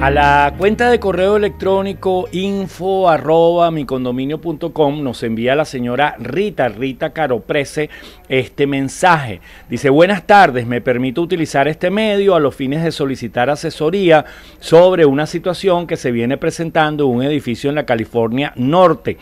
A la cuenta de correo electrónico info arroba nos envía la señora Rita, Rita Caroprese, este mensaje. Dice, buenas tardes, me permito utilizar este medio a los fines de solicitar asesoría sobre una situación que se viene presentando en un edificio en la California Norte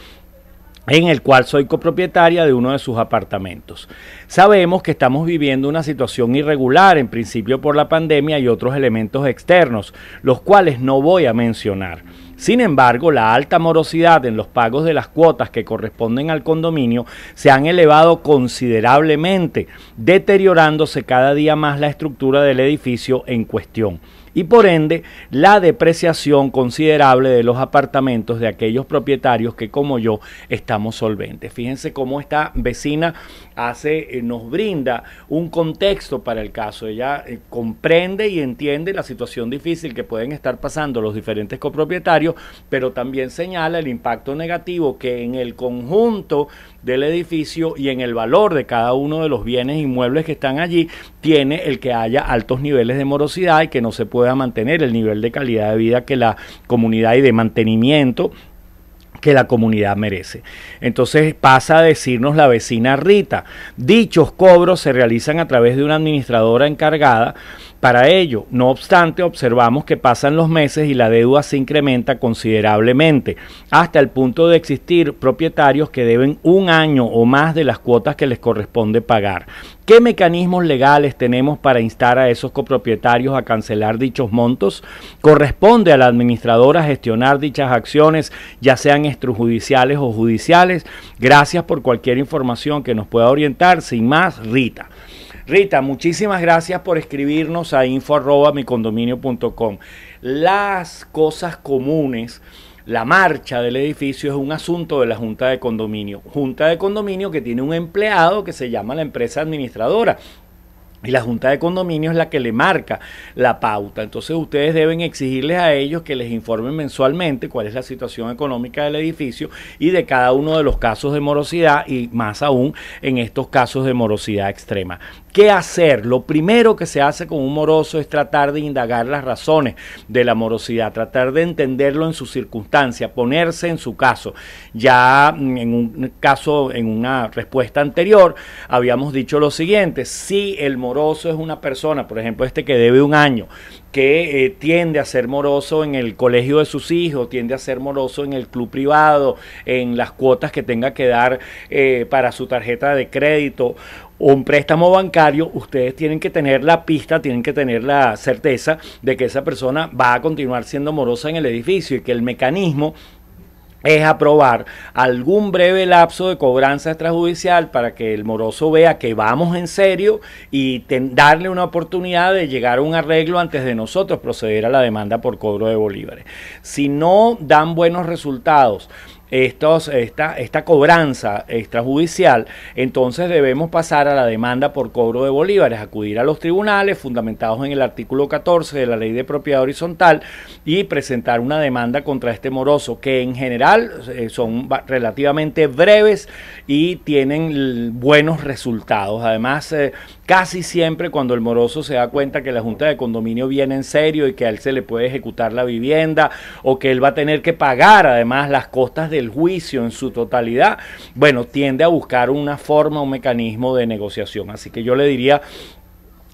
en el cual soy copropietaria de uno de sus apartamentos. Sabemos que estamos viviendo una situación irregular, en principio por la pandemia y otros elementos externos, los cuales no voy a mencionar. Sin embargo, la alta morosidad en los pagos de las cuotas que corresponden al condominio se han elevado considerablemente, deteriorándose cada día más la estructura del edificio en cuestión y por ende la depreciación considerable de los apartamentos de aquellos propietarios que como yo estamos solventes. Fíjense cómo esta vecina hace, eh, nos brinda un contexto para el caso. Ella eh, comprende y entiende la situación difícil que pueden estar pasando los diferentes copropietarios, pero también señala el impacto negativo que en el conjunto del edificio y en el valor de cada uno de los bienes inmuebles que están allí tiene el que haya altos niveles de morosidad y que no se puede pueda mantener el nivel de calidad de vida que la comunidad y de mantenimiento que la comunidad merece. Entonces pasa a decirnos la vecina Rita, dichos cobros se realizan a través de una administradora encargada para ello, no obstante, observamos que pasan los meses y la deuda se incrementa considerablemente, hasta el punto de existir propietarios que deben un año o más de las cuotas que les corresponde pagar. ¿Qué mecanismos legales tenemos para instar a esos copropietarios a cancelar dichos montos? Corresponde a la administradora gestionar dichas acciones, ya sean extrajudiciales o judiciales. Gracias por cualquier información que nos pueda orientar. Sin más, Rita. Rita, muchísimas gracias por escribirnos a info.micondominio.com. Las cosas comunes, la marcha del edificio es un asunto de la Junta de Condominio. Junta de Condominio que tiene un empleado que se llama la empresa administradora. Y la Junta de Condominio es la que le marca la pauta. Entonces ustedes deben exigirles a ellos que les informen mensualmente cuál es la situación económica del edificio y de cada uno de los casos de morosidad y más aún en estos casos de morosidad extrema. ¿Qué hacer? Lo primero que se hace con un moroso es tratar de indagar las razones de la morosidad, tratar de entenderlo en su circunstancia, ponerse en su caso. Ya mm, en un caso, en una respuesta anterior, habíamos dicho lo siguiente, si el moroso es una persona, por ejemplo, este que debe un año, que eh, tiende a ser moroso en el colegio de sus hijos, tiende a ser moroso en el club privado, en las cuotas que tenga que dar eh, para su tarjeta de crédito un préstamo bancario, ustedes tienen que tener la pista, tienen que tener la certeza de que esa persona va a continuar siendo morosa en el edificio y que el mecanismo es aprobar algún breve lapso de cobranza extrajudicial para que el moroso vea que vamos en serio y darle una oportunidad de llegar a un arreglo antes de nosotros proceder a la demanda por cobro de bolívares. Si no dan buenos resultados, estos, esta, esta cobranza extrajudicial, entonces debemos pasar a la demanda por cobro de bolívares, acudir a los tribunales fundamentados en el artículo 14 de la ley de propiedad horizontal y presentar una demanda contra este moroso, que en general eh, son relativamente breves y tienen buenos resultados. Además, eh, casi siempre cuando el moroso se da cuenta que la Junta de Condominio viene en serio y que a él se le puede ejecutar la vivienda o que él va a tener que pagar además las costas de el juicio en su totalidad, bueno, tiende a buscar una forma, un mecanismo de negociación. Así que yo le diría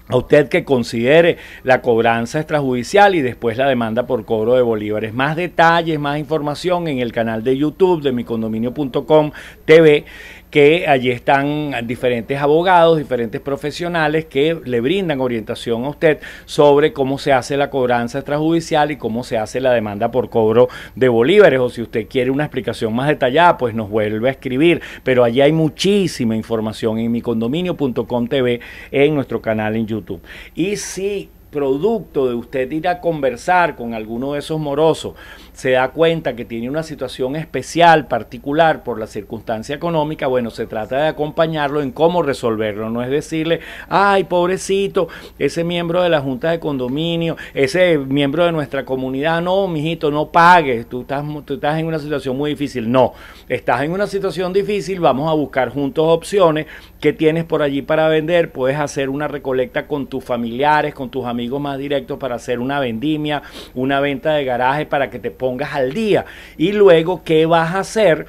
a usted que considere la cobranza extrajudicial y después la demanda por cobro de bolívares. Más detalles, más información en el canal de YouTube de micondominio.com TV que allí están diferentes abogados, diferentes profesionales que le brindan orientación a usted sobre cómo se hace la cobranza extrajudicial y cómo se hace la demanda por cobro de bolívares. O si usted quiere una explicación más detallada, pues nos vuelve a escribir. Pero allí hay muchísima información en micondominio.com TV en nuestro canal en YouTube. Y si producto de usted ir a conversar con alguno de esos morosos, se da cuenta que tiene una situación especial, particular por la circunstancia económica, bueno, se trata de acompañarlo en cómo resolverlo, no es decirle, ay, pobrecito, ese miembro de la junta de condominio, ese miembro de nuestra comunidad, no, mijito, no pagues, tú estás, tú estás en una situación muy difícil, no, estás en una situación difícil, vamos a buscar juntos opciones ¿qué tienes por allí para vender, puedes hacer una recolecta con tus familiares, con tus amigos más directos para hacer una vendimia, una venta de garaje para que te pongas al día. Y luego, ¿qué vas a hacer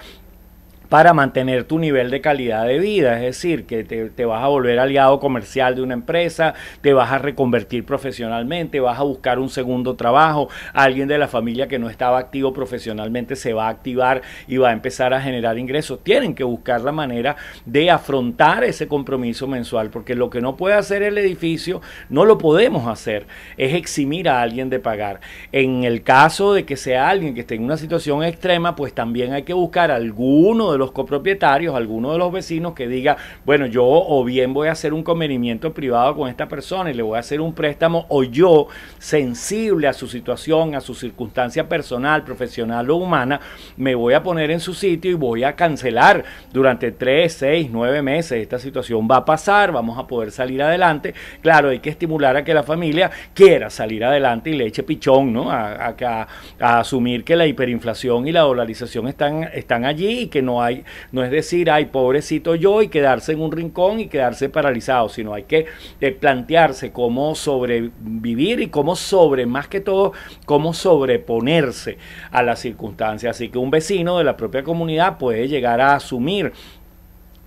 para mantener tu nivel de calidad de vida. Es decir, que te, vas a volver aliado comercial de una empresa, te vas a reconvertir profesionalmente, vas a buscar un segundo trabajo, alguien de la familia que no estaba activo profesionalmente se va a activar y va a empezar a generar ingresos. Tienen que buscar la manera de afrontar ese compromiso mensual, porque lo que no puede hacer el edificio, no lo podemos hacer, es eximir a alguien de pagar. En el caso de que sea alguien que esté en una situación extrema, pues también hay que buscar alguno de los copropietarios, alguno de los vecinos que diga, bueno, yo o bien voy a hacer un convenimiento privado con esta persona y le voy a hacer un préstamo, o yo, sensible a su situación, a su circunstancia personal, profesional o humana, me voy a poner en su sitio y voy a cancelar durante tres, seis, nueve meses. Esta situación va a pasar, vamos a poder salir adelante. Claro, hay que estimular a que la familia quiera salir adelante y le eche pichón, ¿no? A, a, asumir que la hiperinflación y la dolarización están, están allí y que no hay no es decir, ay, pobrecito yo, y quedarse en un rincón y quedarse paralizado, sino hay que eh, plantearse cómo sobrevivir y cómo sobre, más que todo, cómo sobreponerse a las circunstancias. Así que un vecino de la propia comunidad puede llegar a asumir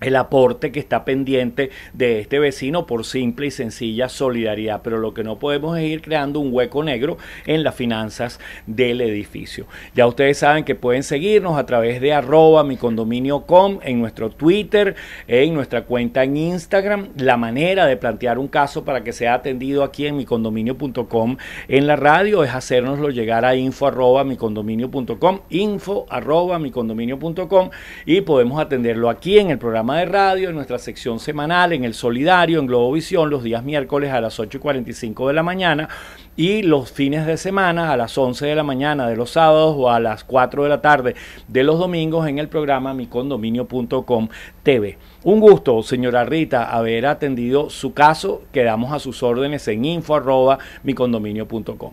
el aporte que está pendiente de este vecino por simple y sencilla solidaridad, pero lo que no podemos es ir creando un hueco negro en las finanzas del edificio. Ya ustedes saben que pueden seguirnos a través de arroba mi condominio com en nuestro Twitter, en nuestra cuenta en Instagram, la manera de plantear un caso para que sea atendido aquí en micondominio.com en la radio es hacérnoslo llegar a info arroba com info arroba micondominio.com y podemos atenderlo aquí en el programa de radio, en nuestra sección semanal, en el Solidario, en Globovisión, los días miércoles a las 8 y 45 de la mañana y los fines de semana a las 11 de la mañana de los sábados o a las 4 de la tarde de los domingos en el programa micondominio.com TV. Un gusto, señora Rita, haber atendido su caso. Quedamos a sus órdenes en info arroba micondominio.com.